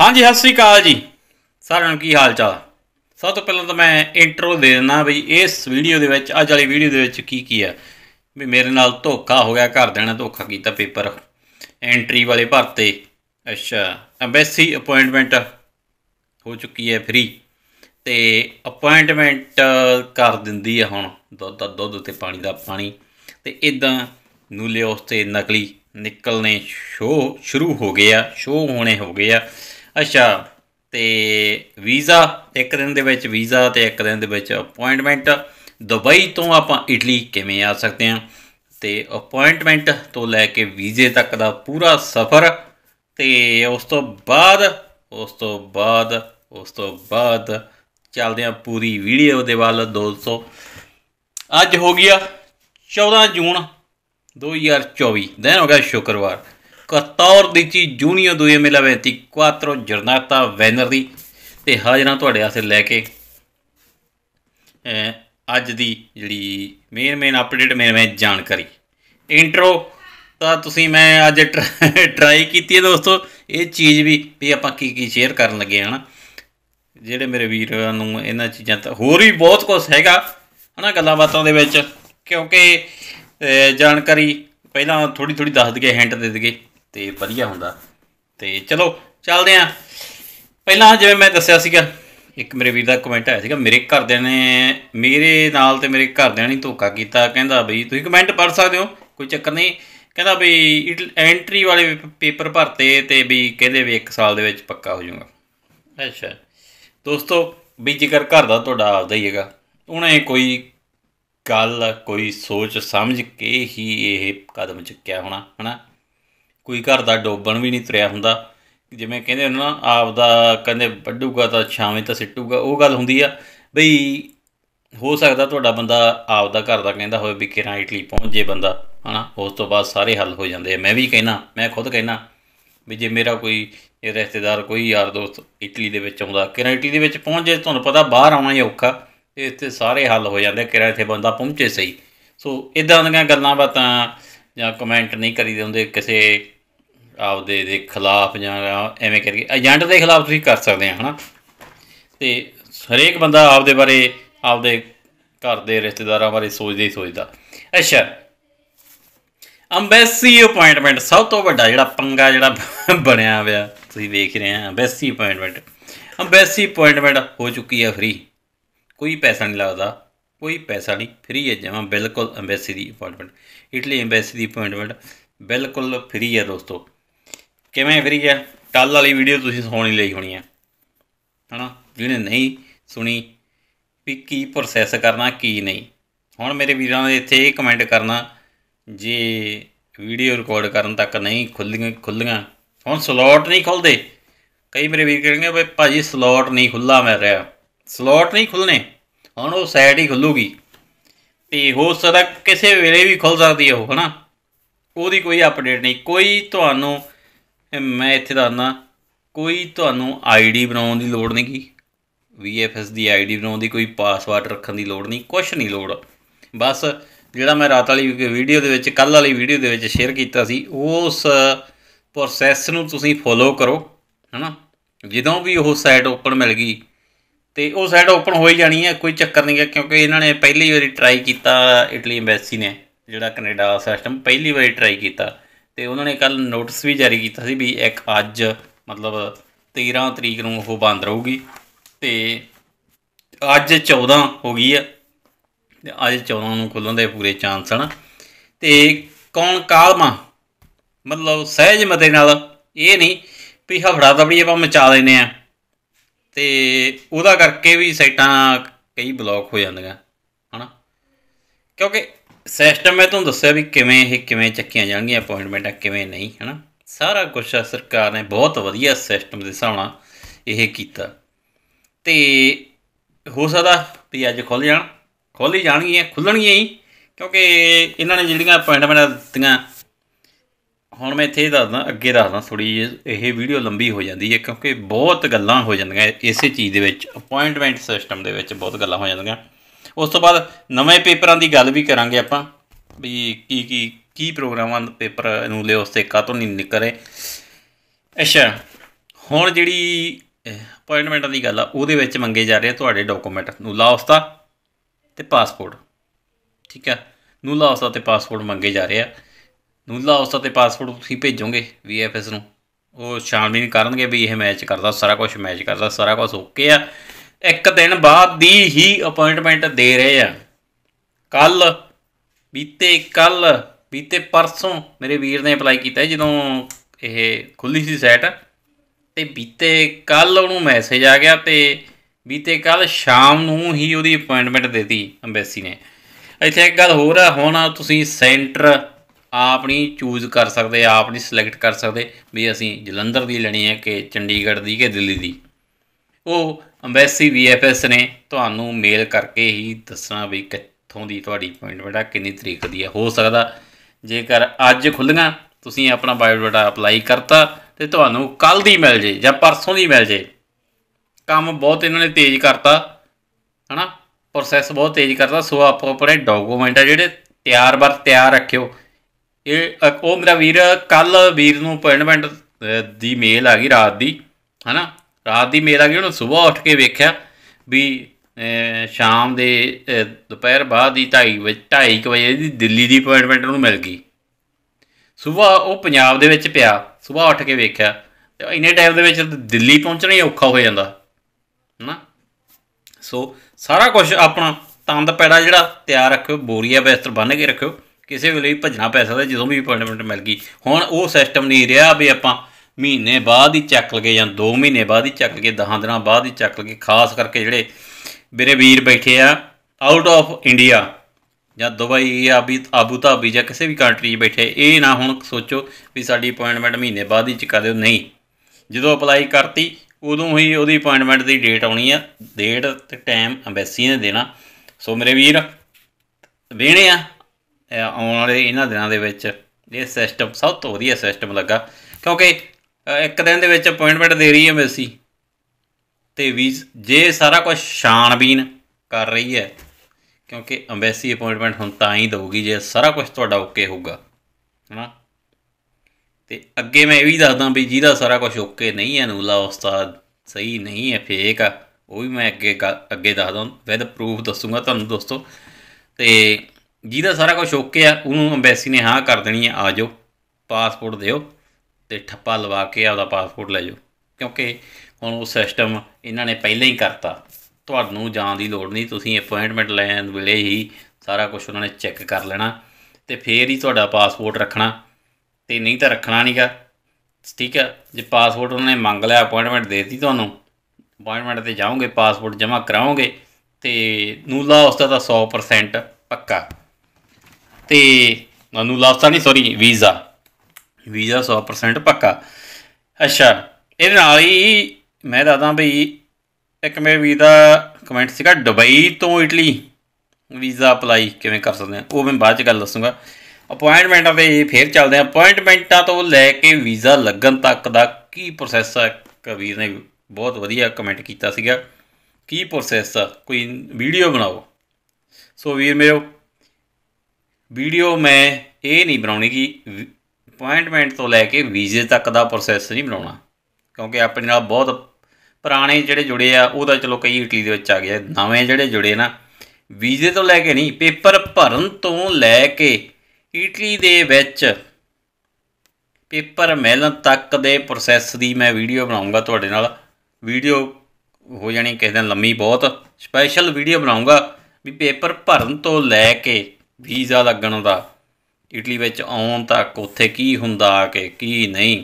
ਹਾਂਜੀ ਸਤਿ ਸ੍ਰੀ ਅਕਾਲ ਜੀ ਸਾਰਿਆਂ ਨੂੰ ਕੀ ਹਾਲ ਚਾਲ ਸਭ ਤੋਂ ਪਹਿਲਾਂ ਤਾਂ ਮੈਂ ਇੰਟਰੋ ਦੇ ਦਿੰਦਾ ਬਈ ਇਸ ਵੀਡੀਓ ਦੇ ਵਿੱਚ ਅੱਜ ਵਾਲੀ ਵੀਡੀਓ ਦੇ ਵਿੱਚ ਕੀ ਕੀ ਹੈ ਵੀ ਮੇਰੇ ਨਾਲ ਧੋਖਾ ਹੋ ਗਿਆ ਘਰ ਦੇਣਾ ਧੋਖਾ ਕੀਤਾ ਪੇਪਰ ਐਂਟਰੀ ਵਾਲੇ ਭਰਤੇ ਅੱਛਾ ਐਮਬੈਸੀ ਅਪਾਇੰਟਮੈਂਟ ਹੋ ਚੁੱਕੀ ਹੈ ਫ੍ਰੀ ਤੇ ਅਪਾਇੰਟਮੈਂਟ ਕਰ ਦਿੰਦੀ ਹੈ ਹੁਣ ਦੁੱਧ ਦੁੱਧ ਤੇ ਪਾਣੀ ਦਾ ਪਾਣੀ ਤੇ ਇਦਾਂ ਨੂਲੇ ਉਸ ਤੇ ਨਕਲੀ ਨਿਕਲਨੇ ਸ਼ੋ ਸ਼ੁਰੂ ਹੋ ਗਏ ਆ ਸ਼ੋ ਹੋਣੇ ਹੋ ਗਏ ਆ ਅੱਛਾ ਤੇ ਵੀਜ਼ਾ ਇੱਕ ਦਿਨ ਦੇ ਵਿੱਚ ਵੀਜ਼ਾ ਤੇ ਇੱਕ ਦਿਨ ਦੇ ਵਿੱਚ ਅਪਾਇੰਟਮੈਂਟ ਦੁਬਈ ਤੋਂ ਆਪਾਂ ਇਟਲੀ ਕਿਵੇਂ ਆ ਸਕਦੇ ਹਾਂ ਤੇ ਅਪਾਇੰਟਮੈਂਟ ਤੋਂ ਲੈ ਕੇ ਵੀਜ਼ੇ ਤੱਕ ਦਾ ਪੂਰਾ ਸਫ਼ਰ ਤੇ ਉਸ ਤੋਂ ਬਾਅਦ ਉਸ ਤੋਂ ਬਾਅਦ ਉਸ ਤੋਂ ਬਾਅਦ ਚੱਲਦੇ ਆ ਪੂਰੀ ਵੀਡੀਓ ਦੇ ਵੱਲ 200 ਅੱਜ ਹੋ ਗਿਆ 14 ਜੂਨ 2024 ਦਿਨ ਹੋ ਗਿਆ ਸ਼ੁੱਕਰਵਾਰ ਕਤੌਰ ਦੀ ਚੀ ਜੂਨੀਅਰ ਦੁਏ ਮੇਲਾ ਵੈਂਤੀ ਕੁਆਤਰੋ ਜਰਨਾਤਾ ਵੈਨਰ ਦੀ ਤੇ ਹਾਜ਼ਰਾਂ ਤੁਹਾਡੇ ਆਸੇ ਲੈ ਕੇ ਅੱਜ ਦੀ ਜਿਹੜੀ ਮੇਨ ਮੇਨ ਅਪਡੇਟ ਮੇਰੇ ਵਿੱਚ ਜਾਣਕਾਰੀ ਇੰਟਰੋ ਤਾਂ ਤੁਸੀਂ ਮੈਂ ਅੱਜ ਟਰਾਈ ਕੀਤੀ ਹੈ ਦੋਸਤੋ ਇਹ ਚੀਜ਼ ਵੀ ਵੀ ਆਪਾਂ ਕੀ ਕੀ ਸ਼ੇਅਰ ਕਰਨ ਲੱਗੇ ਹਾਂ ਜਿਹੜੇ ਮੇਰੇ ਵੀਰਾਂ ਨੂੰ ਇਹਨਾਂ ਚੀਜ਼ਾਂ ਤਾਂ ਹੋਰ ਵੀ ਬਹੁਤ ਕੁਝ ਹੈਗਾ ਹਨਾ ਗੱਲਾਂ ਬਾਤਾਂ ਦੇ ਵਿੱਚ ਕਿਉਂਕਿ ਜਾਣਕਾਰੀ ਪਹਿਲਾਂ ਥੋੜੀ ਥੋੜੀ ਦੱਸ ਦਈਏ ਹਿੰਟ ਦੇ ਦਈਏ ਤੇ ਵਧੀਆ ਹੁੰਦਾ ਤੇ ਚਲੋ ਚੱਲਦੇ ਆਂ ਪਹਿਲਾਂ ਜਿਵੇਂ ਮੈਂ ਦੱਸਿਆ ਸੀਗਾ ਇੱਕ ਮੇਰੇ ਵੀਰ ਦਾ ਕਮੈਂਟ ਆਇਆ ਸੀਗਾ ਮੇਰੇ ਘਰਦਿਆਂ ਨੇ ਮੇਰੇ ਨਾਲ ਤੇ ਮੇਰੇ ਘਰਦਿਆਂ ਨੇ ਧੋਖਾ ਕੀਤਾ ਕਹਿੰਦਾ ਬਈ ਤੁਸੀਂ ਕਮੈਂਟ ਪੜ ਸਕਦੇ ਹੋ ਕੋਈ ਚੱਕਰ ਨਹੀਂ ਕਹਿੰਦਾ ਬਈ ਐਂਟਰੀ ਵਾਲੇ ਪੇਪਰ ਭਰਤੇ ਤੇ ਵੀ ਕਹਿੰਦੇ ਵੀ 1 ਸਾਲ ਦੇ ਵਿੱਚ ਪੱਕਾ ਹੋ ਜਾਊਗਾ ਅੱਛਾ ਦੋਸਤੋ ਵੀ ਜੇਕਰ ਘਰ ਦਾ ਤੁਹਾਡਾ ਆਪਦਾ ਹੀ ਹੈਗਾ ਉਹਨੇ ਕੋਈ ਗੱਲ ਕੋਈ ਸੋਚ ਸਮਝ ਕੇ ਹੀ ਇਹ ਕਦਮ ਚੁੱਕਿਆ ਹੋਣਾ ਹਨਾ ਕੋਈ ਘਰ ਦਾ ਡੋਬਣ ਵੀ ਨਹੀਂ ਤਰਿਆ ਹੁੰਦਾ ਜਿਵੇਂ ਕਹਿੰਦੇ ਉਹਨਾਂ ਨਾ ਆਪ ਦਾ ਕਹਿੰਦੇ ਵੱਡੂਗਾ ਤਾਂ ਛਾਵੇਂ ਤਾਂ ਸਿੱਟੂਗਾ ਉਹ ਗੱਲ ਹੁੰਦੀ ਆ ਬਈ ਹੋ ਸਕਦਾ ਤੁਹਾਡਾ ਬੰਦਾ ਆਪ ਦਾ ਘਰ ਦਾ ਕਹਿੰਦਾ ਹੋਵੇ ਵੀ ਕਿਰਾਂ ਇਟਲੀ ਪਹੁੰਚ ਜੇ ਬੰਦਾ ਹਨਾ ਉਸ ਤੋਂ ਬਾਅਦ ਸਾਰੇ ਹੱਲ ਹੋ ਜਾਂਦੇ ਆ ਮੈਂ ਵੀ ਕਹਿਣਾ ਮੈਂ ਖੁਦ ਕਹਿਣਾ ਵੀ ਜੇ ਮੇਰਾ ਕੋਈ ਇਹ ਰਿਸ਼ਤੇਦਾਰ ਕੋਈ ਯਾਰ ਦੋਸਤ ਇਟਲੀ ਦੇ ਵਿੱਚ ਆਉਂਦਾ ਕਿਰਾਂ ਇਟਲੀ ਦੇ ਵਿੱਚ ਪਹੁੰਚ ਜੇ ਤੁਹਾਨੂੰ ਪਤਾ ਬਾਹਰ ਆਉਣਾ ਹੀ ਔਖਾ ਤੇ ਇੱਥੇ ਸਾਰੇ ਹੱਲ ਹੋ ਜਾਂਦੇ ਕਿਰਾਂ ਇੱਥੇ ਬੰਦਾ ਪਹੁੰਚੇ ਸਹੀ ਸੋ ਇਦਾਂ ਦੀਆਂ ਗੱਲਾਂ ਬਾਤਾਂ ਜਾਂ ਕਮੈਂਟ ਨਹੀਂ ਕਰੀਦੇ ਹੁੰਦੇ ਕਿਸੇ ਆਪਦੇ ਦੇ ਖਿਲਾਫ ਜਾਂ ਐਵੇਂ ਕਰਕੇ ਏਜੰਟ ਦੇ ਖਿਲਾਫ ਤੁਸੀਂ ਕਰ ਸਕਦੇ ਆ ਹਨਾ ਤੇ ਹਰੇਕ ਬੰਦਾ ਆਪਦੇ ਬਾਰੇ ਆਪਦੇ ਘਰ ਦੇ ਰਿਸ਼ਤੇਦਾਰਾਂ ਬਾਰੇ ਸੋਚਦੇ ਹੀ ਸੋਚਦਾ ਅੱਛਾ ਅੰਬੈਸੀ ਅਪਾਇੰਟਮੈਂਟ ਸਭ ਤੋਂ ਵੱਡਾ ਜਿਹੜਾ ਪੰਗਾ ਜਿਹੜਾ ਬਣਿਆ ਹੋਇਆ ਤੁਸੀਂ ਵੇਖ ਰਹੇ ਆ ਅੰਬੈਸੀ ਅਪਾਇੰਟਮੈਂਟ ਅੰਬੈਸੀ ਅਪਾਇੰਟਮੈਂਟ ਹੋ ਚੁੱਕੀ ਹੈ ਫ੍ਰੀ ਕੋਈ ਪੈਸਾ ਨਹੀਂ ਲੱਗਦਾ ਕੋਈ ਪੈਸਾ ਨਹੀਂ ਫ੍ਰੀ ਹੈ ਜਮਾ ਬਿਲਕੁਲ ਅੰਬੈਸੀ ਦੀ ਅਪਾਇੰਟਮੈਂਟ ਇਟਲੀ ਅੰਬੈਸੀ ਦੀ ਅਪਾਇੰਟਮੈਂਟ ਬਿਲਕੁਲ ਫ੍ਰੀ ਹੈ ਦੋਸਤੋ ਕਿਵੇਂ ਫਰੀ ਗਿਆ ਕੱਲ ਵਾਲੀ ਵੀਡੀਓ ਤੁਸੀਂ ਸੁਣੀ ਲਈ ਹੋਣੀ ਹੈ ਹਨਾ ਜਿਹਨੇ ਨਹੀਂ ਸੁਣੀ ਵੀ ਕੀ ਪ੍ਰੋਸੈਸ ਕਰਨਾ ਕੀ ਨਹੀਂ ਹੁਣ ਮੇਰੇ ਵੀਰਾਂ ਨੇ ਇੱਥੇ ਇਹ ਕਮੈਂਟ ਕਰਨਾ ਜੇ ਵੀਡੀਓ ਰਿਕਾਰਡ ਕਰਨ ਤੱਕ ਨਹੀਂ ਖੁੱਲੀਆਂ ਖੁੱਲੀਆਂ ਹੁਣ ਸਲੋਟ ਨਹੀਂ ਖੁੱਲਦੇ ਕਈ ਮੇਰੇ ਵੀਰ ਕਹਿੰਗੇ ਵੀ ਭਾਜੀ ਸਲੋਟ ਨਹੀਂ ਖੁੱਲਾ ਮੈਂ ਰਿਹਾ ਸਲੋਟ ਨਹੀਂ ਖੁੱਲਨੇ ਹੁਣ ਉਹ ਸਾਈਡ ਹੀ ਖੁੱਲੂਗੀ ਤੇ ਹੋ ਸਕਦਾ ਕਿਸੇ ਵੇਲੇ ਵੀ ਖੁੱਲ ਸਕਦੀ ਹੈ ਉਹ ਹਨਾ ਉਹਦੀ ਕੋਈ ਅਪਡੇਟ ਨਹੀਂ ਕੋਈ ਤੁਹਾਨੂੰ ਮੈਂ ਇੱਥੇ ਦੱਸਣਾ ਕੋਈ ਤੁਹਾਨੂੰ ਆਈਡੀ ਬਣਾਉਣ ਦੀ ਲੋੜ ਨਹੀਂ ਕੀ VFS ਦੀ ਆਈਡੀ ਬਣਾਉਣ ਦੀ ਕੋਈ ਪਾਸਵਰਡ ਰੱਖਣ ਦੀ ਲੋੜ ਨਹੀਂ ਕੁਝ ਨਹੀਂ ਲੋੜ ਬਸ ਜਿਹੜਾ ਮੈਂ ਰਾਤ ਵਾਲੀ ਵੀਡੀਓ ਦੇ ਵਿੱਚ ਕੱਲ ਵਾਲੀ ਵੀਡੀਓ ਦੇ ਵਿੱਚ ਸ਼ੇਅਰ ਕੀਤਾ ਸੀ ਉਸ ਪ੍ਰੋਸੈਸ ਨੂੰ ਤੁਸੀਂ ਫੋਲੋ ਕਰੋ ਹਨਾ ਜਦੋਂ ਵੀ ਉਹ ਸਾਈਟ ਓਪਨ ਮਿਲ ਗਈ ਤੇ ਉਹ ਸਾਈਟ ਓਪਨ ਹੋ ਹੀ ਜਾਣੀ ਹੈ ਕੋਈ ਚੱਕਰ ਨਹੀਂ ਹੈ ਕਿਉਂਕਿ ਇਹਨਾਂ ਨੇ ਪਹਿਲੀ ਵਾਰੀ ਟਰਾਈ ਕੀਤਾ ਇਟਲੀ ਐਮਬੈਸੀ ਨੇ ਜਿਹੜਾ ਕੈਨੇਡਾ ਸਿਸਟਮ ਪਹਿਲੀ ਵਾਰੀ ਟਰਾਈ ਕੀਤਾ ਤੇ ਉਹਨਾਂ ਨੇ ਕੱਲ ਨੋਟਿਸ ਵੀ ਜਾਰੀ ਕੀਤਾ ਸੀ ਵੀ ਇੱਕ ਅੱਜ ਮਤਲਬ 13 ਤਰੀਕ ਨੂੰ ਉਹ ਬੰਦ ਰਹੂਗੀ ਤੇ ਅੱਜ 14 ਹੋ ਗਈ ਆ ਤੇ ਅੱਜ 14 ਨੂੰ ਖੁੱਲਣ ਦੇ ਪੂਰੇ ਚਾਂਸ ਹਨ ਤੇ ਕੌਣ ਕਾਲਮਾ ਮਤਲਬ ਸਹਿਜ ਮਤੇ ਨਾਲ ਇਹ ਨਹੀਂ ਵੀ ਹਫੜਾ ਦਬੜੀ ਆਪਾਂ ਮਚਾ ਲੈਨੇ ਆ ਤੇ ਉਹਦਾ ਕਰਕੇ ਵੀ ਸਾਈਟਾਂ ਕਈ ਬਲੌਕ ਹੋ ਜਾਂਦੀਆਂ ਹਨਾ ਕਿਉਂਕਿ ਸਿਸਟਮ ਮੈਂ ਤੁਹਾਨੂੰ ਦੱਸਿਆ ਵੀ ਕਿਵੇਂ ਇਹ ਕਿਵੇਂ ਚੱਕੀਆਂ ਜਾਣਗੀਆਂ ਅਪਾਇੰਟਮੈਂਟਾਂ ਕਿਵੇਂ ਨਹੀਂ ਹਨਾ ਸਾਰਾ ਕੁਝ ਆ ਸਰਕਾਰ ਨੇ ਬਹੁਤ ਵਧੀਆ ਸਿਸਟਮ ਦੇ ਹਿਸਾਬ ਨਾਲ ਇਹ ਕੀਤਾ ਤੇ ਹੋ ਸਕਦਾ ਵੀ ਅੱਜ ਖੁੱਲ ਜਾਣ ਖੁੱਲ ਹੀ ਜਾਣਗੀਆਂ ਖੁੱਲਣਗੀਆਂ ਹੀ ਕਿਉਂਕਿ ਇਹਨਾਂ ਨੇ ਜਿਹੜੀਆਂ ਅਪਾਇੰਟਮੈਂਟਾਂ ਦਿੱਤੀਆਂ ਹੁਣ ਮੈਂ ਇੱਥੇ ਦੱਸਦਾ ਅੱਗੇ ਦੱਸਦਾ ਥੋੜੀ ਇਹ ਵੀਡੀਓ ਲੰਬੀ ਹੋ ਜਾਂਦੀ ਹੈ ਕਿਉਂਕਿ ਬਹੁਤ ਗੱਲਾਂ ਹੋ ਜਾਂਦੀਆਂ ਇਸੇ ਚੀਜ਼ ਦੇ ਵਿੱਚ ਅਪਾਇੰਟਮੈਂਟ ਸਿਸਟਮ ਦੇ ਵਿੱਚ ਬਹੁਤ ਗੱਲਾਂ ਹੋ ਜਾਂਦੀਆਂ ਉਸ ਤੋਂ ਬਾਅਦ ਨਵੇਂ ਪੇਪਰਾਂ ਦੀ ਗੱਲ ਵੀ ਕਰਾਂਗੇ ਆਪਾਂ ਵੀ ਕੀ ਕੀ ਕੀ ਪ੍ਰੋਗਰਾਮਾਂ ਦੇ ਪੇਪਰ ਨੂੰ ਲਿਓ ਉਸ ਤੇ ਕਾਤੋਂ ਨਹੀਂ ਨਿਕਰੇ ਅੱਛਾ ਹੁਣ ਜਿਹੜੀ ਅਪਾਇੰਟਮੈਂਟਾਂ ਦੀ ਗੱਲ ਆ ਉਹਦੇ ਵਿੱਚ ਮੰਗੇ ਜਾ ਰਹੇ ਤੁਹਾਡੇ ਡਾਕੂਮੈਂਟ ਨੂਲਾ ਉਸਤਾ ਤੇ ਪਾਸਪੋਰਟ ਠੀਕ ਆ ਨੂਲਾ ਉਸਤਾ ਤੇ ਪਾਸਪੋਰਟ ਮੰਗੇ ਜਾ ਰਹੇ ਆ ਨੂਲਾ ਉਸਤਾ ਤੇ ਪਾਸਪੋਰਟ ਤੁਸੀਂ ਭੇਜੋਗੇ ਵੀਐਫਐਸ ਨੂੰ ਉਹ ਛਾਣਬੀਨ ਕਰਨਗੇ ਵੀ ਇਹ ਮੈਚ ਕਰਦਾ ਸਾਰਾ ਕੁਝ ਮੈਚ ਕਰਦਾ ਸਾਰਾ ਕੁਝ ਓਕੇ ਆ ਇੱਕ ਦਿਨ ਬਾਅਦ ਦੀ ਹੀ ਅਪਾਇੰਟਮੈਂਟ ਦੇ ਰਹੇ ਆ ਕੱਲ ਬੀਤੇ ਕੱਲ ਬੀਤੇ ਪਰਸੋਂ ਮੇਰੇ ਵੀਰ ਨੇ ਅਪਲਾਈ ਕੀਤਾ ਜਦੋਂ ਇਹ ਖੁੱਲੀ ਸੀ ਸੈਟ ਤੇ ਬੀਤੇ ਕੱਲ ਉਹਨੂੰ ਮੈਸੇਜ ਆ ਗਿਆ ਤੇ ਬੀਤੇ ਕੱਲ ਸ਼ਾਮ ਨੂੰ ਹੀ ਉਹਦੀ ਅਪਾਇੰਟਮੈਂਟ ਦਿੱਤੀ ਐਮਬੈਸੀ ਨੇ ਇੱਥੇ ਇੱਕ ਗੱਲ ਹੋਰ ਆ ਹੁਣ ਤੁਸੀਂ ਸੈਂਟਰ ਆਪਣੀ ਚੂਜ਼ ਕਰ ਸਕਦੇ ਆ ਆਪਣੀ ਸਿਲੈਕਟ ਕਰ ਸਕਦੇ ਵੀ ਅਸੀਂ ਜਲੰਧਰ ਦੀ ਲੈਣੀ ਹੈ ਕਿ ਚੰਡੀਗੜ੍ਹ ਦੀ ਕਿ ਦਿੱਲੀ ਦੀ ਉਹ ਅੰਬੈਸੀ ਵੀਐਫਐਸ ਨੇ ਤੁਹਾਨੂੰ ਮੇਲ ਕਰਕੇ ਹੀ ਦੱਸਣਾ ਵੀ ਕਿੱਥੋਂ ਦੀ ਤੁਹਾਡੀ ਅਪਾਇੰਟਮੈਂਟ ਆ ਕਿੰਨੀ ਤਰੀਕ ਦੀ ਹੈ ਹੋ ਸਕਦਾ ਜੇਕਰ ਅੱਜ ਖੁੱਲੀਆਂ ਤੁਸੀਂ ਆਪਣਾ ਬਾਇਓਡਾਟਾ ਅਪਲਾਈ ਕਰਤਾ ਤੇ ਤੁਹਾਨੂੰ ਕੱਲ ਦੀ ਮਿਲ ਜੇ ਜਾਂ ਪਰਸੋਂ ਦੀ ਮਿਲ ਜੇ ਕੰਮ ਬਹੁਤ ਇਹਨਾਂ ਨੇ ਤੇਜ਼ ਕਰਤਾ ਹਨਾ ਪ੍ਰੋਸੈਸ ਬਹੁਤ ਤੇਜ਼ ਕਰਤਾ ਸੋ ਆਪੋ ਆਪਣੇ ਡਾਕੂਮੈਂਟ ਆ ਜਿਹੜੇ ਤਿਆਰ ਬਰ ਤਿਆਰ ਰੱਖਿਓ ਇਹ ਉਹ ਮੇਰਾ ਵੀਰ ਕੱਲ ਵੀਰ ਨੂੰ ਅਪਾਇੰਟਮੈਂਟ ਦੀ ਮੇਲ ਆ ਗਈ ਰਾਤ ਦੀ ਹਨਾ ਰਾਤ ਦੀ ਮੇਰਾ ਕਿ ਉਹਨੂੰ ਸਵੇਰ ਉੱਠ ਕੇ ਵੇਖਿਆ ਵੀ ਸ਼ਾਮ ਦੇ ਦੁਪਹਿਰ ਬਾਅਦ ਦੀ 2:30 ਵਜੇ 2:30 ਵਜੇ ਦੀ ਦਿੱਲੀ ਦੀ ਅਪਾਇੰਟਮੈਂਟ ਉਹਨੂੰ ਮਿਲ ਗਈ ਸਵੇਰ ਉਹ ਪੰਜਾਬ ਦੇ ਵਿੱਚ ਪਿਆ ਸਵੇਰ ਉੱਠ ਕੇ ਵੇਖਿਆ ਤੇ ਇੰਨੇ ਟਾਈਮ ਦੇ ਵਿੱਚ ਦਿੱਲੀ ਪਹੁੰਚਣਾ ਹੀ ਔਖਾ ਹੋ ਜਾਂਦਾ ਹਨਾ ਸੋ ਸਾਰਾ ਕੁਝ ਆਪਣਾ ਤੰਦ ਪੈੜਾ ਜਿਹੜਾ ਤਿਆਰ ਰੱਖਿਓ ਬੋਰੀਆ ਬਿਸਤਰ ਬੰਨ ਕੇ ਰੱਖਿਓ ਕਿਸੇ ਵੇਲੇ ਭੱਜਣਾ ਪੈ ਸਕਦਾ ਜਦੋਂ ਵੀ ਅਪਾਇੰਟਮੈਂਟ ਮਿਲ ਗਈ ਹੁਣ ਉਹ ਸਿਸਟਮ ਨਹੀਂ ਰਿਹਾ ਵੀ ਆਪਾਂ ਮਹੀਨੇ ਬਾਅਦ ਹੀ ਚੱਕ ਲਗੇ ਜਾਂ 2 ਮਹੀਨੇ ਬਾਅਦ ਹੀ ਚੱਕ ਲਗੇ 10 ਦਿਨਾਂ ਬਾਅਦ ਹੀ ਚੱਕ ਲਗੇ ਖਾਸ ਕਰਕੇ ਜਿਹੜੇ ਮੇਰੇ ਵੀਰ ਬੈਠੇ ਆ ਆਊਟ ਆਫ ਇੰਡੀਆ ਜਾਂ ਦੁਬਈ ਆ ਵੀ ਆਬੂ ਧਾਬੀ ਜਾਂ ਕਿਸੇ ਵੀ ਕੰਟਰੀ 'ਚ ਬੈਠੇ ਇਹ ਨਾ ਹੁਣ ਸੋਚੋ ਵੀ ਸਾਡੀ ਅਪਾਇੰਟਮੈਂਟ ਮਹੀਨੇ ਬਾਅਦ ਹੀ ਚੱਕਾ ਦਿਓ ਨਹੀਂ ਜਦੋਂ ਅਪਲਾਈ ਕਰਤੀ ਉਦੋਂ ਹੀ ਉਹਦੀ ਅਪਾਇੰਟਮੈਂਟ ਦੀ ਡੇਟ ਆਉਣੀ ਆ ਡੇਟ ਤੇ ਟਾਈਮ ਐਮਬੈਸੀ ਨੇ ਦੇਣਾ ਸੋ ਮੇਰੇ ਵੀਰ ਵੇਣੇ ਆ ਆਉਣ ਵਾਲੇ ਇਹਨਾਂ ਦਿਨਾਂ ਦੇ ਵਿੱਚ ਇਹ ਸਿਸਟਮ ਸਭ ਤੋਂ ਵਧੀਆ ਸਿਸਟਮ ਲੱਗਾ ਕਿਉਂਕਿ ਇੱਕ ਦਿਨ ਦੇ ਵਿੱਚ ਅਪਾਇੰਟਮੈਂਟ ਦੇ ਰਹੀ ਹੈ ਮੈਸੀ ਤੇ ਵੀ ਜੇ ਸਾਰਾ ਕੁਝ ਸ਼ਾਨਬੀਨ ਕਰ ਰਹੀ ਹੈ ਕਿਉਂਕਿ ਐਮਬੈਸੀ ਅਪਾਇੰਟਮੈਂਟ ਹੁਣ ਤਾਂ ਹੀ ਦਊਗੀ ਜੇ ਸਾਰਾ ਕੁਝ ਤੁਹਾਡਾ ਓਕੇ ਹੋਊਗਾ ਹਨਾ ਤੇ ਅੱਗੇ ਮੈਂ ਇਹ ਵੀ ਦੱਸਦਾ ਵੀ ਜਿਹਦਾ ਸਾਰਾ ਕੁਝ ਓਕੇ ਨਹੀਂ ਹੈ ਨੂਲਾ ਉਸਤਾਦ ਸਹੀ ਨਹੀਂ ਹੈ ਫੇਕ ਆ ਉਹ ਵੀ ਮੈਂ ਅੱਗੇ ਅੱਗੇ ਦੱਸਦਾ ਵਿਦ ਪ੍ਰੂਫ ਦੱਸੂਗਾ ਤੁਹਾਨੂੰ ਦੋਸਤੋ ਤੇ ਜਿਹਦਾ ਸਾਰਾ ਕੁਝ ਓਕੇ ਆ ਉਹਨੂੰ ਐਮਬੈਸੀ ਨੇ ਹਾਂ ਕਰ ਦੇਣੀ ਆ ਆਜੋ ਪਾਸਪੋਰਟ ਦਿਓ ਤੇ ਠੱਪਾ ਲਵਾ ਕੇ ਆਪਦਾ ਪਾਸਪੋਰਟ ਲੈ ਜਾਓ ਕਿਉਂਕਿ ਹੁਣ ਉਹ ਸਿਸਟਮ ਇਹਨਾਂ ਨੇ ਪਹਿਲਾਂ ਹੀ ਕਰਤਾ ਤੁਹਾਨੂੰ ਜਾਣ ਦੀ ਲੋੜ ਨਹੀਂ ਤੁਸੀਂ ਅਪਾਇੰਟਮੈਂਟ ਲੈਣ ਵੇਲੇ ਹੀ ਸਾਰਾ ਕੁਝ ਉਹਨਾਂ ਨੇ ਚੈੱਕ ਕਰ ਲੈਣਾ ਤੇ ਫੇਰ ਹੀ ਤੁਹਾਡਾ ਪਾਸਪੋਰਟ ਰੱਖਣਾ ਤੇ ਨਹੀਂ ਤਾਂ ਰੱਖਣਾ ਨਹੀਂਗਾ ਠੀਕ ਹੈ ਜੇ ਪਾਸਪੋਰਟ ਉਹਨਾਂ ਨੇ ਮੰਗ ਲਿਆ ਅਪਾਇੰਟਮੈਂਟ ਦੇਤੀ ਤੁਹਾਨੂੰ ਅਪਾਇੰਟਮੈਂਟ ਤੇ ਜਾਓਗੇ ਪਾਸਪੋਰਟ ਜਮ੍ਹਾਂ ਕਰਾਓਗੇ ਤੇ ਨੂਲਾ ਉਸਦਾ ਤਾਂ 100% ਪੱਕਾ ਤੇ ਨੂਲਾ ਉਸਦਾ ਨਹੀਂ ਸੌਰੀ ਵੀਜ਼ਾ ਵੀਜ਼ਾ 100% ਪੱਕਾ ਅੱਛਾ ਇਹਦੇ ਨਾਲ ਹੀ ਮੈਂ ਦੱਸਦਾ ਭਈ ਇੱਕ ਮੇਰੇ ਵੀ ਦਾ ਕਮੈਂਟ ਸੀਗਾ ਦੁਬਈ ਤੋਂ ਇਟਲੀ ਵੀਜ਼ਾ ਅਪਲਾਈ ਕਿਵੇਂ ਕਰ ਸਕਦੇ ਆ ਉਹ ਮੈਂ ਬਾਅਦ ਚ ਗੱਲ ਦੱਸੂਗਾ ਅਪਾਇੰਟਮੈਂਟ ਆ ਤੇ ਫੇਰ ਚੱਲਦੇ ਆ ਅਪਾਇੰਟਮੈਂਟਾਂ ਤੋਂ ਲੈ ਕੇ ਵੀਜ਼ਾ ਲੱਗਣ ਤੱਕ ਦਾ ਕੀ ਪ੍ਰੋਸੈਸ ਆ ਕਵੀਰ ਨੇ ਬਹੁਤ ਵਧੀਆ ਕਮੈਂਟ ਕੀਤਾ ਸੀਗਾ ਕੀ ਪ੍ਰੋਸੈਸ ਆ ਕੋਈ ਵੀਡੀਓ ਬਣਾਓ ਸੋ ਵੀਰ ਮੇਰੇ ਵੀਡੀਓ ਮੈਂ ਇਹ ਨਹੀਂ ਬਣਾਉਣੀ ਕਿ ਅਪਾਇੰਟਮੈਂਟ ਤੋਂ ਲੈ ਕੇ ਵੀਜ਼ੇ ਤੱਕ ਦਾ ਪ੍ਰੋਸੈਸ ਨਹੀਂ ਬਣਾਉਣਾ ਕਿਉਂਕਿ ਆਪਣੇ ਨਾਲ ਬਹੁਤ ਪੁਰਾਣੇ ਜਿਹੜੇ ਜੁੜੇ ਆ ਉਹ ਤਾਂ ਚਲੋ ਕਈ ਇਟਲੀ ਦੇ ਵਿੱਚ ਆ ਗਿਆ ਨਵੇਂ ਜਿਹੜੇ ਜੁੜੇ ਨਾ ਵੀਜ਼ੇ ਤੋਂ ਲੈ ਕੇ ਨਹੀਂ ਪੇਪਰ ਭਰਨ ਤੋਂ ਲੈ ਕੇ ਇਟਲੀ ਦੇ ਵਿੱਚ ਪੇਪਰ ਮਿਲਣ ਤੱਕ ਦੇ ਪ੍ਰੋਸੈਸ ਦੀ ਮੈਂ ਵੀਡੀਓ ਬਣਾਉਂਗਾ ਤੁਹਾਡੇ ਨਾਲ ਵੀਡੀਓ ਹੋ ਜਾਣੀ ਕਿਸੇ ਦਿਨ ਲੰਮੀ ਬਹੁਤ ਸਪੈਸ਼ਲ ਵੀਡੀਓ ਬਣਾਉਂਗਾ ਵੀ ਪੇਪਰ ਭਰਨ ਤੋਂ ਲੈ ਕੇ ਵੀਜ਼ਾ ਲੱਗਣ ਦਾ ਇਟਲੀ ਵਿੱਚ ਆਉਣ ਤੱਕ ਉੱਥੇ ਕੀ ਹੁੰਦਾ ਕਿ ਕੀ ਨਹੀਂ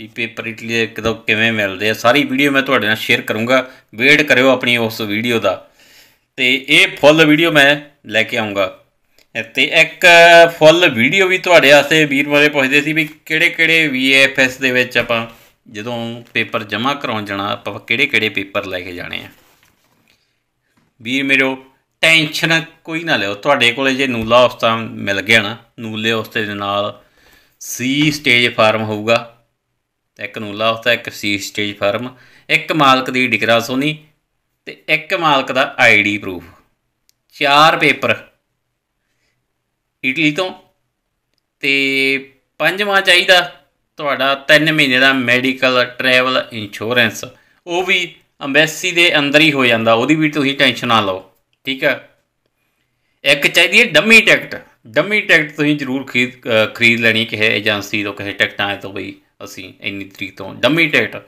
ਵੀ ਪੇਪਰ ਇਟਲੀ ਦੇ ਕਦੋਂ ਕਿਵੇਂ ਮਿਲਦੇ ਆ ਸਾਰੀ ਵੀਡੀਓ ਮੈਂ ਤੁਹਾਡੇ ਨਾਲ ਸ਼ੇਅਰ ਕਰੂੰਗਾ ਵੇਟ ਕਰਿਓ ਆਪਣੀ ਉਸ ਵੀਡੀਓ ਦਾ ਤੇ ਇਹ ਫੁੱਲ ਵੀਡੀਓ ਮੈਂ ਲੈ ਕੇ ਆਉਂਗਾ ਤੇ ਇੱਕ ਫੁੱਲ ਵੀਡੀਓ ਵੀ ਤੁਹਾਡੇ ਵਾਸਤੇ ਵੀਰ ਮਾਰੇ ਪੁੱਛਦੇ ਸੀ ਵੀ ਕਿਹੜੇ ਕਿਹੜੇ ਵੀਐਫਐਸ ਦੇ ਵਿੱਚ ਆਪਾਂ ਜਦੋਂ ਪੇਪਰ ਜਮ੍ਹਾਂ ਕਰਾਉਣ ਜਾਣਾ ਆਪਾਂ ਕਿਹੜੇ ਕਿਹੜੇ ਪੇਪਰ ਲੈ ਕੇ ਜਾਣੇ ਆ ਵੀਰ ਮੇਰੋ ਟੈਨਸ਼ਨ ਕੋਈ ਨਾ ਲਿਓ ਤੁਹਾਡੇ ਕੋਲੇ ਜੇ ਨੂਲਾ ਹਫਤਾ ਮਿਲ ਗਿਆ ਨਾ ਨੂਲੇ ਹਫਤੇ ਦੇ ਨਾਲ ਸੀ ਸਟੇਜ ਫਾਰਮ ਹੋਊਗਾ ਇੱਕ ਨੂਲਾ ਹਫਤਾ ਇੱਕ ਸੀ ਸਟੇਜ ਫਾਰਮ ਇੱਕ ਮਾਲਕ ਦੀ ਡਿਗਰਾ ਸੋਨੀ ਤੇ ਇੱਕ ਮਾਲਕ ਦਾ ਆਈਡੀ ਪ੍ਰੂਫ ਚਾਰ ਪੇਪਰ ਇਟਲੀ ਤੋਂ ਤੇ ਪੰਜਵਾਂ ਚਾਹੀਦਾ ਤੁਹਾਡਾ 3 ਮਹੀਨੇ ਦਾ ਮੈਡੀਕਲ ਟਰੈਵਲ ਇੰਸ਼ੋਰੈਂਸ ਉਹ ਵੀ ਅੰਬੈਸੀ ਦੇ ਅੰਦਰ ਹੀ ਹੋ ਜਾਂਦਾ ਉਹਦੀ ਵੀ ਤੁਸੀਂ ਟੈਨਸ਼ਨ ਨਾ ਲਓ ਠੀਕ ਹੈ ਇੱਕ ਚਾਹੀਦੀ ਹੈ ਡੰਮੀ ਟਿਕਟ ਡੰਮੀ ਟਿਕਟ ਤੁਸੀਂ ਜ਼ਰੂਰ ਖਰੀਦ ਖਰੀਦ ਲੈਣੀ ਕਿ ਹੈ ਏਜੰਸੀ ਤੋਂ ਕਿਸੇ ਟਿਕਟਾਂ ਤੋਂ ਬਈ ਅਸੀਂ ਇੰਨੀ ਤਰੀਕ ਤੋਂ ਡੰਮੀ ਟਿਕਟ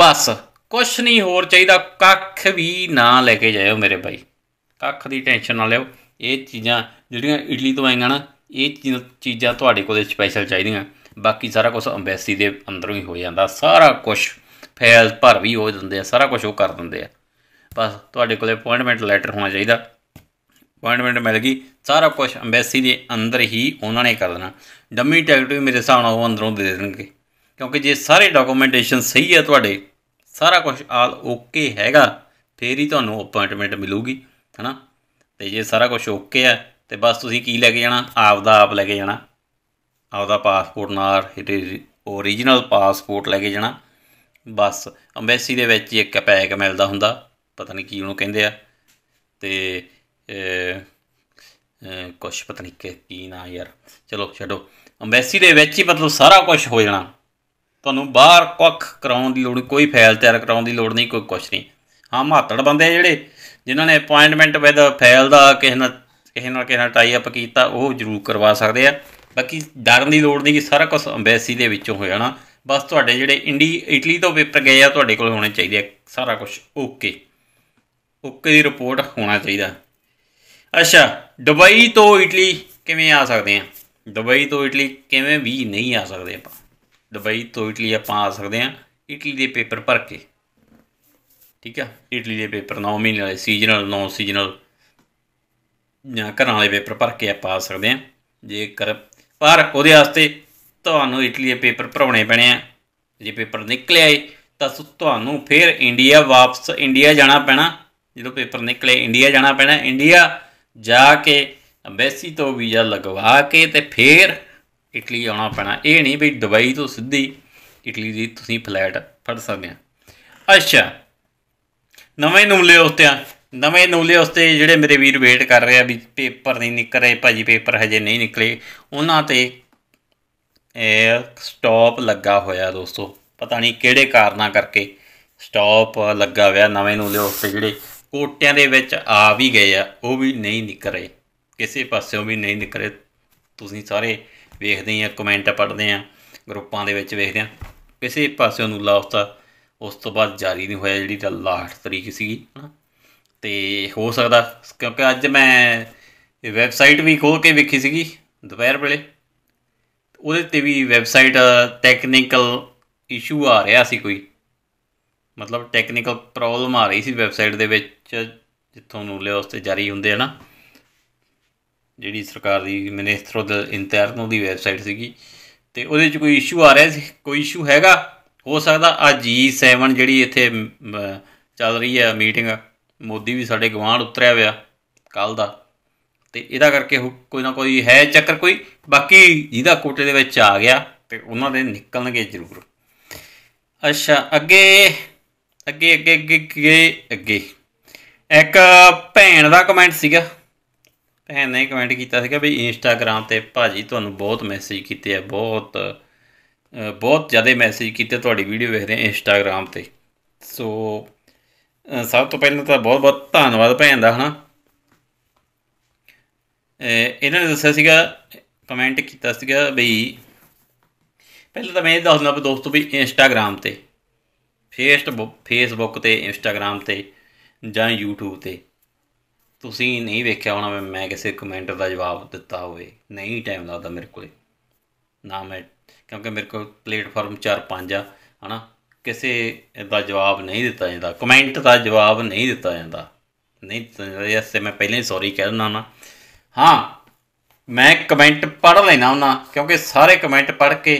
ਬਸ ਕੁਛ ਨਹੀਂ ਹੋਰ ਚਾਹੀਦਾ ਕੱਖ ਵੀ ਨਾ ਲੈ ਕੇ ਜਾਇਓ ਮੇਰੇ ਭਾਈ ਕੱਖ ਦੀ ਟੈਨਸ਼ਨ ਨਾ ਲਿਓ ਇਹ ਚੀਜ਼ਾਂ ਜਿਹੜੀਆਂ ਇਡਲੀ ਤੋਂ ਆਈਆਂ ਨਾ ਇਹ ਚੀਜ਼ਾਂ ਤੁਹਾਡੇ ਕੋਲ ਸਪੈਸ਼ਲ ਚਾਹੀਦੀਆਂ ਬਾਕੀ ਸਾਰਾ ਕੁਝ ਅੰਬੈਸੀ ਦੇ ਅੰਦਰੋਂ ਹੀ ਹੋ ਜਾਂਦਾ ਸਾਰਾ ਕੁਝ ਫੈਲ ਭਰ ਵੀ ਹੋ ਜਾਂਦੇ ਆ ਸਾਰਾ ਕੁਝ ਉਹ ਕਰ ਦਿੰਦੇ ਆ ਬਸ ਤੁਹਾਡੇ ਕੋਲੇ ਅਪਾਇੰਟਮੈਂਟ ਲੈਟਰ ਹੋਣਾ ਚਾਹੀਦਾ ਅਪਾਇੰਟਮੈਂਟ ਮਿਲ ਗਈ ਸਾਰਾ ਕੁਝ ਐਮਬੈਸੀ ਦੇ ਅੰਦਰ ਹੀ ਉਹਨਾਂ ਨੇ ਕਰ ਦੇਣਾ ਡੰਮੀ ਟਿਕਟ ਵੀ ਮੇਰੇ ਹਿਸਾਬ ਨਾਲ ਉਹ ਅੰਦਰੋਂ ਦੇ ਦੇਣਗੇ ਕਿਉਂਕਿ ਜੇ ਸਾਰੇ ਡਾਕੂਮੈਂਟੇਸ਼ਨ ਸਹੀ ਹੈ ਤੁਹਾਡੇ ਸਾਰਾ ਕੁਝ ਆਲ ਓਕੇ ਹੈਗਾ ਫੇਰ ਹੀ ਤੁਹਾਨੂੰ ਅਪਾਇੰਟਮੈਂਟ ਮਿਲੂਗੀ ਹਨਾ ਤੇ ਜੇ ਸਾਰਾ ਕੁਝ ਓਕੇ ਹੈ ਤੇ ਬਸ ਤੁਸੀਂ ਕੀ ਲੈ ਕੇ ਜਾਣਾ ਆਪ ਦਾ ਆਪ ਲੈ ਕੇ ਜਾਣਾ ਆਪ ਦਾ ਪਾਸਪੋਰਟ ਨਾਲ ਓਰੀਜਨਲ ਪਾਸਪੋਰਟ ਲੈ ਕੇ ਜਾਣਾ ਬਸ ਐਮਬੈਸੀ ਦੇ ਵਿੱਚ ਇੱਕ ਪੈਕ ਮਿਲਦਾ ਹੁੰਦਾ ਪਤਾ ਨਹੀਂ ਕੀ ਉਹਨੂੰ ਕਹਿੰਦੇ ਆ ਤੇ ਕੁਛ ਪਤਾ ਨਹੀਂ ਕੀ ਨਾ ਯਾਰ ਚਲੋ ਛੱਡੋ ਅੰਬੈਸੀ ਦੇ ਵਿੱਚ ਹੀ ਮਤਲਬ ਸਾਰਾ ਕੁਝ ਹੋ ਜਾਣਾ ਤੁਹਾਨੂੰ ਬਾਹਰ ਕੁੱਖ ਕਰਾਉਣ ਦੀ ਲੋੜ ਨਹੀਂ ਕੋਈ ਫਾਈਲ ਤਿਆਰ ਕਰਾਉਣ ਦੀ ਲੋੜ ਨਹੀਂ ਕੋਈ ਕੁਛ ਨਹੀਂ ਹਾਂ ਮਾਤੜ ਬੰਦੇ ਜਿਹੜੇ ਜਿਨ੍ਹਾਂ ਨੇ ਅਪਾਇੰਟਮੈਂਟ ਵਿਦ ਫਾਈਲ ਦਾ ਕਿਸੇ ਨਾਲ ਕਿਸੇ ਨਾਲ ਕਿਸੇ ਨਾਲ ਟਾਈ ਅਪ ਕੀਤਾ ਉਹ ਜ਼ਰੂਰ ਕਰਵਾ ਸਕਦੇ ਆ ਬਾਕੀ ਡਰਨ ਦੀ ਲੋੜ ਨਹੀਂ ਕਿ ਸਾਰਾ ਕੁਝ ਅੰਬੈਸੀ ਦੇ ਵਿੱਚੋਂ ਹੋ ਜਾਣਾ ਬਸ ਤੁਹਾਡੇ ਜਿਹੜੇ ਇੰਡੀ ਇਟਲੀ ਤੋਂ ਪੇਪਰ ਗਏ ਆ ਤੁਹਾਡੇ ਕੋਲ ਹੋਣੇ ਚਾਹੀਦੇ ਆ ਸਾਰਾ ਕੁਝ ਓਕੇ ਓਕੇ ਦੀ ਰਿਪੋਰਟ ਹੋਣਾ ਚਾਹੀਦਾ ਅੱਛਾ ਦੁਬਈ ਤੋਂ ਇਟਲੀ ਕਿਵੇਂ ਆ ਸਕਦੇ ਆ ਦੁਬਈ ਤੋਂ ਇਟਲੀ ਕਿਵੇਂ ਵੀ ਨਹੀਂ ਆ ਸਕਦੇ ਆਪਾਂ ਦੁਬਈ ਤੋਂ ਇਟਲੀ ਆਪਾਂ ਆ ਸਕਦੇ ਆ ਇਟਲੀ ਦੇ ਪੇਪਰ ਭਰ ਕੇ ਠੀਕ ਆ ਇਟਲੀ ਦੇ ਪੇਪਰ 9 ਮਹੀਨੇ ਵਾਲੇ ਸੀਜ਼ਨਲ ਨੌਨ ਸੀਜ਼ਨਲ ਜਾਂ ਘਰਾਂ ਵਾਲੇ ਪੇਪਰ ਭਰ ਕੇ ਆਪਾਂ ਆ ਸਕਦੇ ਆ ਜੇਕਰ ਪਰ ਉਹਦੇ ਵਾਸਤੇ ਤੁਹਾਨੂੰ ਇਟਲੀ ਦੇ ਪੇਪਰ ਭਰਾਉਣੇ ਪੈਣੇ ਆ ਜੇ ਪੇਪਰ ਨਿਕਲਿਆ ਏ ਤਾਂ ਤੁਹਾਨੂੰ ਫਿਰ ਇੰਡੀਆ ਵਾਪਸ ਇੰਡੀਆ ਜਾਣਾ ਪੈਣਾ ਜਦੋਂ ਪੇਪਰ ਨਿਕਲੇ ਇੰਡੀਆ ਜਾਣਾ ਪੈਣਾ ਇੰਡੀਆ ਜਾ ਕੇ ਅੰਬੈਸੀ ਤੋਂ ਵੀਜ਼ਾ ਲਗਵਾ ਕੇ ਤੇ ਫੇਰ ਇਟਲੀ ਆਉਣਾ ਪੈਣਾ ਇਹ ਨਹੀਂ ਵੀ ਦੁਬਈ ਤੋਂ ਸਿੱਧੀ ਇਟਲੀ ਦੀ ਤੁਸੀਂ ਫਲੈਟ ਫੜ ਸਕਦੇ ਆ ਅੱਛਾ ਨਵੇਂ ਨੂਲੇ ਉਸਤੇ ਆ ਨਵੇਂ ਨੂਲੇ ਉਸਤੇ ਜਿਹੜੇ ਮੇਰੇ ਵੀਰ ਵੇਟ ਕਰ ਰਹੇ ਆ ਵੀ ਪੇਪਰ ਨਹੀਂ ਨਿਕਲ ਰਹੇ ਭਾਜੀ ਪੇਪਰ ਹਜੇ ਨਹੀਂ ਨਿਕਲੇ ਉਹਨਾਂ ਤੇ ਇਹ ਸਟਾਪ ਲੱਗਾ ਹੋਇਆ ਦੋਸਤੋ ਪਤਾ ਨਹੀਂ ਕਿਹੜੇ ਕਾਰਨਾਂ ਕਰਕੇ ਸਟਾਪ ਲੱਗਾ ਹੋਇਆ ਨਵੇਂ ਨੂਲੇ ਉਸਤੇ ਜਿਹੜੇ ਕੋਟਿਆਂ ਦੇ ਵਿੱਚ ਆ ਵੀ ਗਏ ਆ ਉਹ ਵੀ ਨਹੀਂ ਨਿਕਰੇ ਕਿਸੇ ਪਾਸਿਓਂ ਵੀ ਨਹੀਂ ਨਿਕਰੇ ਤੁਸੀਂ ਸਾਰੇ ਵੇਖਦੇ ਆ ਕਮੈਂਟ ਪੜਦੇ ਆ ਗਰੁੱਪਾਂ ਦੇ ਵਿੱਚ ਵੇਖਦੇ ਆ ਕਿਸੇ ਪਾਸਿਓਂ ਨੂੰ ਲਾਉਤਾ ਉਸ ਤੋਂ ਬਾਅਦ ਜਾਰੀ ਨਹੀਂ ਹੋਇਆ ਜਿਹੜੀ ਲਾਸਟ ਤਰੀਕ ਸੀਗੀ ਤੇ ਹੋ ਸਕਦਾ ਕਿਉਂਕਿ ਅੱਜ ਮੈਂ ਇਹ ਵੈਬਸਾਈਟ ਵੀ ਖੋਲ ਕੇ ਵੇਖੀ ਸੀਗੀ ਦੁਪਹਿਰ ਵੇਲੇ ਉਹਦੇ ਤੇ ਵੀ ਵੈਬਸਾਈਟ ਟੈਕਨੀਕਲ ਇਸ਼ੂ ਆ ਰਿਹਾ ਸੀ ਕੋਈ ਮਤਲਬ ਟੈਕਨੀਕਲ ਪ੍ਰੋਬਲਮ ਆ ਰਹੀ ਸੀ ਵੈਬਸਾਈਟ ਦੇ ਵਿੱਚ ਜਿੱਥੋਂ ਨੂੰ ਉਸ ਤੇ ਜਾਰੀ ਹੁੰਦੇ ਆ ਨਾ ਜਿਹੜੀ ਸਰਕਾਰ ਦੀ ਮਿਨਿਸਟਰ ਆਫ ਦ ਇੰਟਰਨਲ ਦੀ ਵੈਬਸਾਈਟ ਸੀਗੀ ਤੇ ਉਹਦੇ ਵਿੱਚ ਕੋਈ ਇਸ਼ੂ ਆ ਰਿਹਾ ਸੀ ਕੋਈ ਇਸ਼ੂ ਹੈਗਾ ਹੋ ਸਕਦਾ ਆ G7 ਜਿਹੜੀ ਇੱਥੇ ਚੱਲ ਰਹੀ ਹੈ ਮੀਟਿੰਗ ਮੋਦੀ ਵੀ ਸਾਡੇ ਗਵਾਂਡ ਉਤਰਿਆ ਹੋਇਆ ਕੱਲ ਦਾ ਤੇ ਇਹਦਾ ਕਰਕੇ ਕੋਈ ਨਾ ਕੋਈ ਹੈ ਚੱਕਰ ਕੋਈ ਬਾਕੀ ਜਿਹਦਾ ਕੋਟੇ ਦੇ ਵਿੱਚ ਆ ਗਿਆ ਤੇ ਉਹਨਾਂ ਦੇ ਨਿਕਲਣਗੇ ਜ਼ਰੂਰ ਅੱਛਾ ਅੱਗੇ ਅੱਗੇ ਅੱਗੇ ਅੱਗੇ ਅੱਗੇ ਇੱਕ ਭੈਣ ਦਾ ਕਮੈਂਟ ਸੀਗਾ ਭੈਣ ਨੇ ਕਮੈਂਟ ਕੀਤਾ ਸੀਗਾ ਵੀ ਇੰਸਟਾਗ੍ਰam ਤੇ ਭਾਜੀ ਤੁਹਾਨੂੰ ਬਹੁਤ ਮੈਸੇਜ ਕੀਤੇ ਆ ਬਹੁਤ ਬਹੁਤ ਜ਼ਿਆਦਾ ਮੈਸੇਜ ਕੀਤੇ ਤੁਹਾਡੀ ਵੀਡੀਓ ਵੇਖਦੇ ਆ ਇੰਸਟਾਗ੍ਰam ਤੇ ਸੋ ਸਭ ਤੋਂ ਪਹਿਲਾਂ ਤਾਂ ਬਹੁਤ ਬਹੁਤ ਧੰਨਵਾਦ ਭੈਣ ਦਾ ਹਨਾ ਇਹਨਾਂ ਨੇ ਦੱਸਿਆ ਸੀਗਾ ਕਮੈਂਟ ਕੀਤਾ ਸੀਗਾ ਵੀ ਪਹਿਲਾਂ ਤਾਂ ਮੈਂ ਇਹ ਦੱਸਣਾ ਵੀ ਦੋਸਤੋ ਵੀ ਇੰਸਟਾਗ੍ਰam ਤੇ ਫੇਸਬੁੱਕ ਫੇਸਬੁੱਕ ਤੇ ਇੰਸਟਾਗ੍ਰam ਤੇ ਜਾਂ YouTube ਤੇ ਤੁਸੀਂ ਨਹੀਂ ਵੇਖਿਆ ਹੋਣਾ ਮੈਂ ਕਿਸੇ ਕਮੈਂਟ ਦਾ ਜਵਾਬ ਦਿੱਤਾ ਹੋਵੇ ਨਹੀਂ ਟਾਈਮ ਲੱਗਦਾ ਮੇਰੇ ਕੋਲੇ ਨਾ ਮੈਂ ਕਿਉਂਕਿ ਮੇਰੇ ਕੋਲ ਪਲੇਟਫਾਰਮ 4-5 ਆ ਹਨਾ ਕਿਸੇ ਦਾ ਜਵਾਬ ਨਹੀਂ ਦਿੱਤਾ ਜਾਂਦਾ ਕਮੈਂਟ ਦਾ ਜਵਾਬ ਨਹੀਂ ਦਿੱਤਾ ਜਾਂਦਾ ਨਹੀਂ ਦਿੱਤਾ ਜਾਂਦਾ ਇਸ ਤੇ ਮੈਂ ਪਹਿਲਾਂ ਹੀ ਸੌਰੀ ਕਹਿ ਦਿੰਦਾ ਹਾਂ ਹਾਂ ਮੈਂ ਕਮੈਂਟ ਪੜ੍ਹ ਲੈਣਾ ਉਹਨਾਂ ਕਿਉਂਕਿ ਸਾਰੇ ਕਮੈਂਟ ਪੜ੍ਹ ਕੇ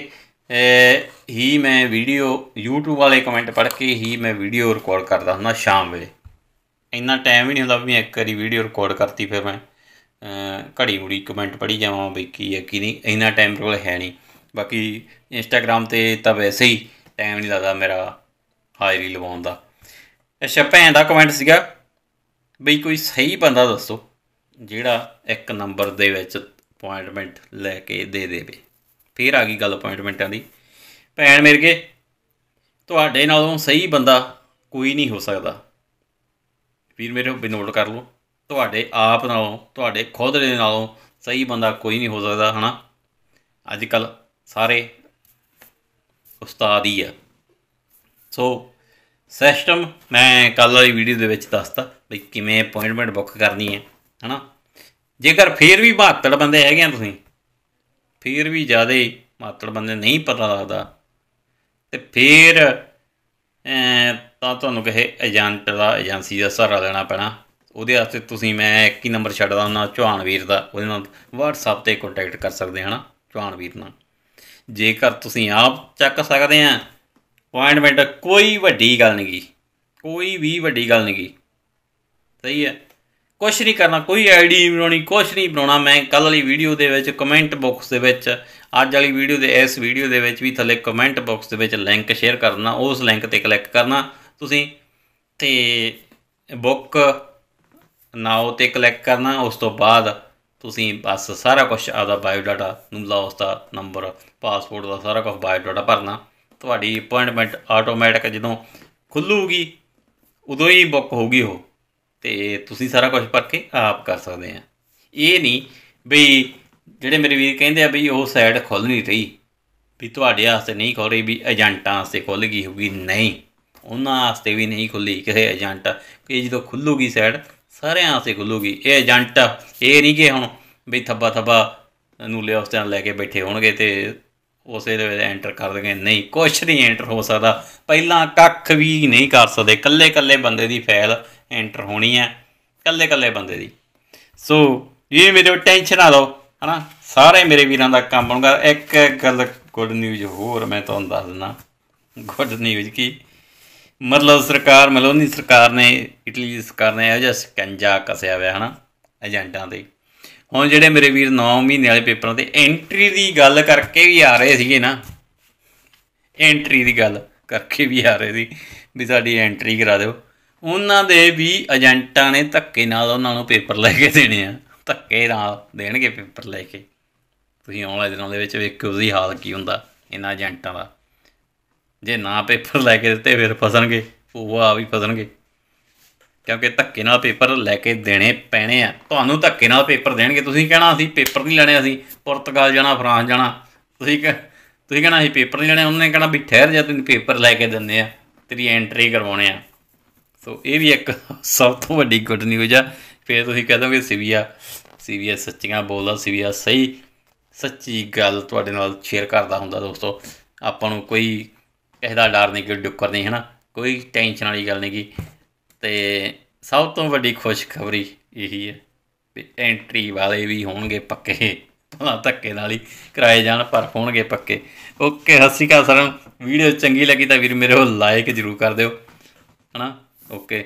ਹੀ ਮੈਂ ਵੀਡੀਓ YouTube ਵਾਲੇ ਕਮੈਂਟ ਪੜ੍ਹ ਕੇ ਹੀ ਮੈਂ ਵੀਡੀਓ ਰਿਕਾਰਡ ਕਰਦਾ ਹੁੰਦਾ ਸ਼ਾਮ ਵੇਲੇ ਇੰਨਾ ਟਾਈਮ ਹੀ ਨਹੀਂ ਹੁੰਦਾ ਵੀ ਮੈਂ ਇੱਕ ਵਾਰੀ ਵੀਡੀਓ ਰਿਕਾਰਡ ਕਰਤੀ ਫਿਰ ਮੈਂ ਘੜੀ ਮੁੜੀ ਕਮੈਂਟ ਪੜੀ ਜਾਵਾਂ ਬਈ ਕੀ ਹੈ ਕੀ ਨਹੀਂ ਇੰਨਾ ਟਾਈਮ ਕੋਲ ਹੈ ਨਹੀਂ ਬਾਕੀ ਇੰਸਟਾਗ੍ਰam ਤੇ ਤਾਂ ਵੈਸੇ ਹੀ ਟਾਈਮ ਨਹੀਂ ਲੱਗਦਾ ਮੇਰਾ ਹਾਜ਼ਰੀ ਲਵਾਉਣ ਦਾ ਅੱਛਾ ਭੈਣ ਦਾ ਕਮੈਂਟ ਸੀਗਾ ਬਈ ਕੋਈ ਸਹੀ ਬੰਦਾ ਦੱਸੋ ਜਿਹੜਾ ਇੱਕ ਨੰਬਰ ਦੇ ਵਿੱਚ ਅਪਾਇੰਟਮੈਂਟ ਲੈ ਕੇ ਦੇ ਦੇਵੇ ਫੇਰ ਆ ਗਈ ਗੱਲ ਅਪਾਇੰਟਮੈਂਟਾਂ ਦੀ ਭੈਣ ਮੇਰੇ ਤੁਹਾਡੇ ਨਾਲੋਂ ਸਹੀ ਬੰਦਾ ਕੋਈ ਨਹੀਂ ਹੋ ਸਕਦਾ ਵੀਰ ਮੇਰੇ ਬਿਨੋਟ ਕਰ ਲਓ ਤੁਹਾਡੇ ਆਪ ਨਾਲੋਂ ਤੁਹਾਡੇ ਖੁਦ ਦੇ ਨਾਲੋਂ ਸਹੀ ਬੰਦਾ ਕੋਈ ਨਹੀਂ ਹੋ ਸਕਦਾ ਹਨਾ ਅੱਜ ਕੱਲ ਸਾਰੇ ਉਸਤਾਦ ਹੀ ਆ ਸੋ ਸਿਸਟਮ ਮੈਂ ਕੱਲ ਵਾਲੀ ਵੀਡੀਓ ਦੇ ਵਿੱਚ ਦੱਸਤਾ ਵੀ ਕਿਵੇਂ ਅਪਾਇੰਟਮੈਂਟ ਬੁੱਕ ਕਰਨੀ ਹੈ ਹਨਾ ਜੇਕਰ ਫੇਰ ਵੀ 72 ਬੰਦੇ ਹੈਗੇ ਆ ਤੁਸੀਂ ਫੇਰ ਵੀ ਜ਼ਿਆਦਾ ਮਾਤੜ ਬੰਦੇ ਨਹੀਂ ਪਤਾ ਲੱਗਦਾ ਤੇ ਫੇਰ ਤਾਂ ਤੁਹਾਨੂੰ ਕਹੇ ਏਜੰਟ ਦਾ ਏਜੰਸੀ ਦਾ ਸਹਾਰਾ ਲੈਣਾ ਪੈਣਾ ਉਹਦੇ ਵਾਸਤੇ ਤੁਸੀਂ ਮੈਂ ਇੱਕ ਹੀ ਨੰਬਰ ਛੱਡਦਾ ਉਹਨਾਂ ਚੌਹਾਨਵੀਰ ਦਾ ਉਹਦੇ ਨਾਲ WhatsApp ਤੇ ਕੰਟੈਕਟ ਕਰ ਸਕਦੇ ਹਨਾ ਚੌਹਾਨਵੀਰ ਨਾਲ ਜੇਕਰ ਤੁਸੀਂ ਆਪ ਚੱਕ ਸਕਦੇ ਆ ਅਪਾਇੰਟਮੈਂਟ ਕੋਈ ਵੱਡੀ ਗੱਲ ਨਹੀਂ ਕੋਈ ਵੀ ਵੱਡੀ ਗੱਲ ਨਹੀਂ ਸਹੀ ਹੈ ਕੁਝ ਨਹੀਂ ਕਰਨਾ ਕੋਈ ਆਈਡੀ ਬਣਾਉਣੀ ਕੁਝ ਨਹੀਂ ਬਣਾਉਣਾ ਮੈਂ ਕੱਲ ਵਾਲੀ ਵੀਡੀਓ ਦੇ ਵਿੱਚ ਕਮੈਂਟ ਬਾਕਸ ਦੇ ਵਿੱਚ ਅੱਜ ਵਾਲੀ ਵੀਡੀਓ ਦੇ ਇਸ ਵੀਡੀਓ ਦੇ ਵਿੱਚ ਵੀ ਥੱਲੇ ਕਮੈਂਟ ਬਾਕਸ ਦੇ ਵਿੱਚ ਲਿੰਕ ਸ਼ੇਅਰ ਕਰਨਾ ਉਸ ਲਿੰਕ ਤੇ ਕਲਿੱਕ ਕਰਨਾ ਤੁਸੀਂ ਤੇ ਬੁੱਕ ਨਾਓ ਤੇ ਕਲਿੱਕ ਕਰਨਾ ਉਸ ਤੋਂ ਬਾਅਦ ਤੁਸੀਂ ਬਸ ਸਾਰਾ ਕੁਝ ਆਦਾ ਬਾਇਓ ਡਾਟਾ ਨੰਬਰ ਉਸਦਾ ਨੰਬਰ ਪਾਸਪੋਰਟ ਦਾ ਸਾਰਾ ਕੁਝ ਬਾਇਓ ਡਾਟਾ ਭਰਨਾ ਤੁਹਾਡੀ ਅਪਾਇੰਟਮੈਂਟ ਆਟੋਮੈਟਿਕ ਜਦੋਂ ਖੁੱਲੂਗੀ ਉਦੋਂ ਹੀ ਬੁੱਕ ਹੋਊਗੀ ਉਹ ਤੇ ਤੁਸੀਂ ਸਾਰਾ ਕੁਝ ਭਰ ਕੇ ਆਪ ਕਰ ਸਕਦੇ ਆ ਇਹ ਨਹੀਂ ਵੀ ਜਿਹੜੇ ਮੇਰੇ ਵੀਰ ਕਹਿੰਦੇ ਆ ਵੀ ਉਹ ਸਾਈਡ ਖੁੱਲ ਨਹੀਂ ਰਹੀ ਵੀ ਤੁਹਾਡੇ ਵਾਸਤੇ ਨਹੀਂ ਖੁੱਲ ਰਹੀ ਵੀ ਏਜੰਟਾਂ ਵਾਸਤੇ ਖੁੱਲ ਗਈ ਹੋਊਗੀ ਨਹੀਂ ਉਹਨਾਂ ਵਾਸਤੇ ਵੀ ਨਹੀਂ ਖੁੱਲੀ ਕਿਸੇ ਏਜੰਟ ਕਿ ਜਦੋਂ ਖੁੱਲੂਗੀ ਸਾਈਡ ਸਾਰਿਆਂ ਵਾਸਤੇ ਖੁੱਲੂਗੀ ਇਹ ਏਜੰਟ ਇਹ ਨਹੀਂ ਕਿ ਹੁਣ ਵੀ ਥੱਬਾ ਥੱਬਾ ਨੂੰ ਲੈ ਉਸ ਤਰ੍ਹਾਂ ਲੈ ਕੇ ਬੈਠੇ ਹੋਣਗੇ ਤੇ ਉਸੇ ਦੇ ਵਿੱਚ ਐਂਟਰ ਕਰ ਦਗੇ ਨਹੀਂ ਕੁਛ ਨਹੀਂ ਐਂਟਰ ਹੋ ਸਕਦਾ ਪਹਿਲਾਂ ਕੱਖ ਵੀ ਨਹੀਂ ਕਰ ਸਕਦੇ ਕੱਲੇ ਕੱਲੇ ਬੰਦੇ ਦੀ ਫਾਈਲ ਐਂਟਰ ਹੋਣੀ ਹੈ ਕੱਲੇ ਕੱਲੇ ਬੰਦੇ ਦੀ ਸੋ ਇਹ ਮੇਰੇ ਟੈਨਸ਼ਨ ਨਾ ਲਓ ਹਨਾ ਸਾਰੇ ਮੇਰੇ ਵੀਰਾਂ ਦਾ ਕੰਮ ਬਣੂਗਾ ਇੱਕ ਗੱਲ ਗੁੱਡ ਨਿਊਜ਼ ਹੋਰ ਮੈਂ ਤੁਹਾਨੂੰ ਦੱਸ ਦਿੰਦਾ ਗੁੱਡ ਨਿਊਜ਼ ਕੀ ਮਤਲਬ ਸਰਕਾਰ ਮਲੋਨੀ ਸਰਕਾਰ ਨੇ ਇਟਲੀ ਦੀ ਸਰਕਾਰ ਨੇ ਇਹੋ ਜਿਹਾ ਸਕੰਜਾ ਕਸਿਆ ਹੋਇਆ ਹਨਾ ਏਜੰਟਾਂ ਦੇ ਹੁਣ ਜਿਹੜੇ ਮੇਰੇ ਵੀਰ 9 ਮਹੀਨੇ ਵਾਲੇ ਪੇਪਰਾਂ ਤੇ ਐਂਟਰੀ ਦੀ ਗੱਲ ਕਰਕੇ ਵੀ ਆ ਰਹੇ ਸੀਗੇ ਨਾ ਐਂਟਰੀ ਦੀ ਗੱਲ ਕਰਕੇ ਵੀ ਆ ਰਹੇ ਸੀ ਵੀ ਸਾਡੀ ਐਂਟਰੀ ਕਰਾ ਦਿਓ ਉਹਨਾਂ ਦੇ ਵੀ ਏਜੰਟਾਂ ਨੇ ਧੱਕੇ ਨਾਲ ਉਹਨਾਂ ਨੂੰ ਪੇਪਰ ਲੈ ਕੇ ਦੇਣੇ ਆ ਧੱਕੇ ਨਾਲ ਦੇਣਗੇ ਪੇਪਰ ਲੈ ਕੇ ਤੁਸੀਂ ਆਉਣ ਵਾਲੇ ਦਿਨਾਂ ਦੇ ਵਿੱਚ ਵੇਖੋ ਉਹਦੀ ਹਾਲ ਕੀ ਹੁੰਦਾ ਇਹਨਾਂ ਏਜੰਟਾਂ ਦਾ ਜੇ ਨਾ ਪੇਪਰ ਲੈ ਕੇ ਦਿੱਤੇ ਫਿਰ ਫਸਣਗੇ ਉਹ ਆ ਵੀ ਫਸਣਗੇ ਕਿਉਂਕਿ ਧੱਕੇ ਨਾਲ ਪੇਪਰ ਲੈ ਕੇ ਦੇਣੇ ਪੈਣੇ ਆ ਤੁਹਾਨੂੰ ਧੱਕੇ ਨਾਲ ਪੇਪਰ ਦੇਣਗੇ ਤੁਸੀਂ ਕਹਿਣਾ ਅਸੀਂ ਪੇਪਰ ਨਹੀਂ ਲੈਣੇ ਅਸੀਂ ਪੁਰਤਗਾਲ ਜਾਣਾ ਫਰਾਂਸ ਜਾਣਾ ਤੁਸੀਂ ਕਹ ਤੁਸੀਂ ਕਹਿਣਾ ਅਸੀਂ ਪੇਪਰ ਨਹੀਂ ਲੈਣੇ ਉਹਨੇ ਕਹਿਣਾ ਵੀ ਠਹਿਰ ਜਾ ਤੈਨੂੰ ਪੇਪਰ ਲੈ ਕੇ ਦਿੰਨੇ ਆ ਤੇਰੀ ਐਂਟਰੀ ਕਰਵਾਉਣੇ ਆ ਸੋ ਇਹ ਵੀ ਇੱਕ ਸਭ ਤੋਂ ਵੱਡੀ ਗੁੱਡ ਨਿਊਜ਼ ਆ ਫਿਰ ਤੁਸੀਂ ਕਹਿ ਦੋਗੇ ਸੀਵੀਆ ਸੀਵੀਆ ਸੱਚੀਆਂ ਬੋਲਦਾ ਸੀਵੀਆ ਸਹੀ ਸੱਚੀ ਗੱਲ ਤੁਹਾਡੇ ਨਾਲ ਸ਼ੇਅਰ ਕਰਦਾ ਹੁੰਦਾ ਦੋਸਤੋ ਆਪਾਂ ਨੂੰ ਕੋਈ ਕਿਸੇ ਦਾ ਡਰ ਨਹੀਂ ਕਿ ਡੁੱਕਰ ਨਹੀਂ ਹਨਾ ਕੋਈ ਟੈਨਸ਼ਨ ਵਾਲੀ ਗੱਲ ਨਹੀਂ ਕਿ ਤੇ ਸਭ ਤੋਂ ਵੱਡੀ ਖੁਸ਼ਖਬਰੀ ਇਹੀ ਹੈ ਵੀ ਐਂਟਰੀ ਵਾਲੇ ਵੀ ਹੋਣਗੇ ਪੱਕੇ ਭਲਾ ਧੱਕੇ ਨਾਲ ਹੀ ਕਰਾਏ ਜਾਣ ਪਰ ਹੋਣਗੇ ਪੱਕੇ ਓਕੇ ਹਸੀਕਾ ਸਰਮ ਵੀਡੀਓ ਚੰਗੀ ਲੱਗੀ ਤਾਂ ਵੀਰ ਮੇਰੇ ਉਹ ਲਾਈਕ ਜ਼ਰੂਰ ਕਰ ਦਿਓ ਹਨਾ ਓਕੇ